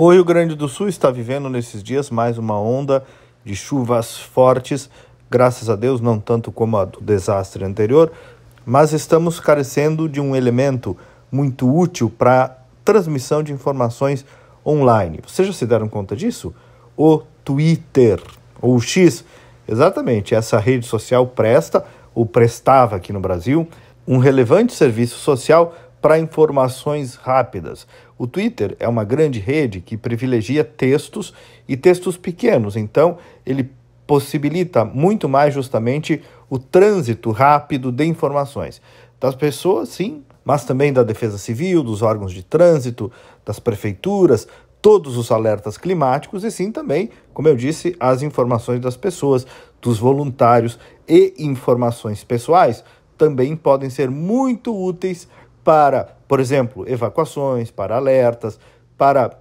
O Rio Grande do Sul está vivendo nesses dias mais uma onda de chuvas fortes, graças a Deus, não tanto como a do desastre anterior, mas estamos carecendo de um elemento muito útil para transmissão de informações online. Vocês já se deram conta disso? O Twitter, ou o X, exatamente, essa rede social presta, ou prestava aqui no Brasil, um relevante serviço social para informações rápidas. O Twitter é uma grande rede que privilegia textos e textos pequenos, então ele possibilita muito mais justamente o trânsito rápido de informações das pessoas, sim, mas também da Defesa Civil, dos órgãos de trânsito, das prefeituras, todos os alertas climáticos e sim também, como eu disse, as informações das pessoas, dos voluntários e informações pessoais também podem ser muito úteis para, por exemplo, evacuações, para alertas, para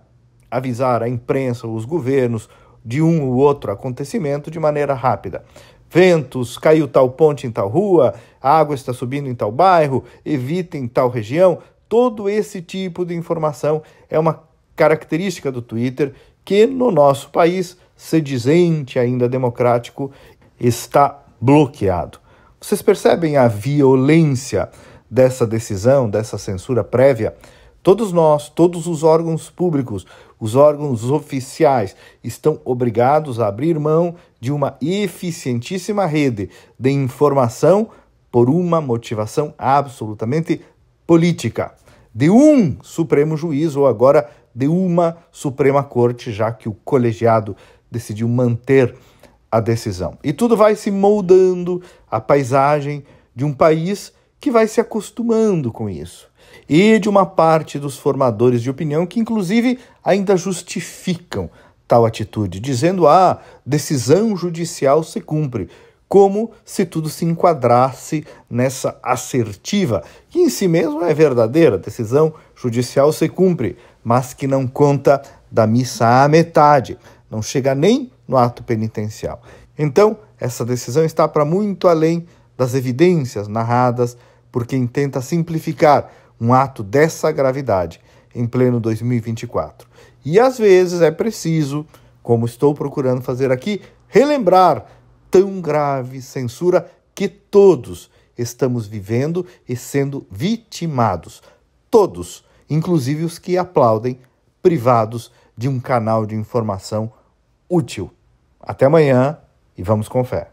avisar a imprensa, os governos de um ou outro acontecimento de maneira rápida. Ventos, caiu tal ponte em tal rua, a água está subindo em tal bairro, evitem tal região. Todo esse tipo de informação é uma característica do Twitter que no nosso país, sedizente ainda democrático, está bloqueado. Vocês percebem a violência dessa decisão, dessa censura prévia, todos nós, todos os órgãos públicos, os órgãos oficiais estão obrigados a abrir mão de uma eficientíssima rede de informação por uma motivação absolutamente política. De um Supremo Juiz ou agora de uma Suprema Corte, já que o colegiado decidiu manter a decisão. E tudo vai se moldando a paisagem de um país que vai se acostumando com isso. E de uma parte dos formadores de opinião que, inclusive, ainda justificam tal atitude, dizendo: ah, decisão judicial se cumpre, como se tudo se enquadrasse nessa assertiva, que em si mesmo é verdadeira, decisão judicial se cumpre, mas que não conta da missa à metade, não chega nem no ato penitencial. Então, essa decisão está para muito além das evidências narradas por quem tenta simplificar um ato dessa gravidade em pleno 2024. E às vezes é preciso, como estou procurando fazer aqui, relembrar tão grave censura que todos estamos vivendo e sendo vitimados. Todos, inclusive os que aplaudem, privados de um canal de informação útil. Até amanhã e vamos com fé.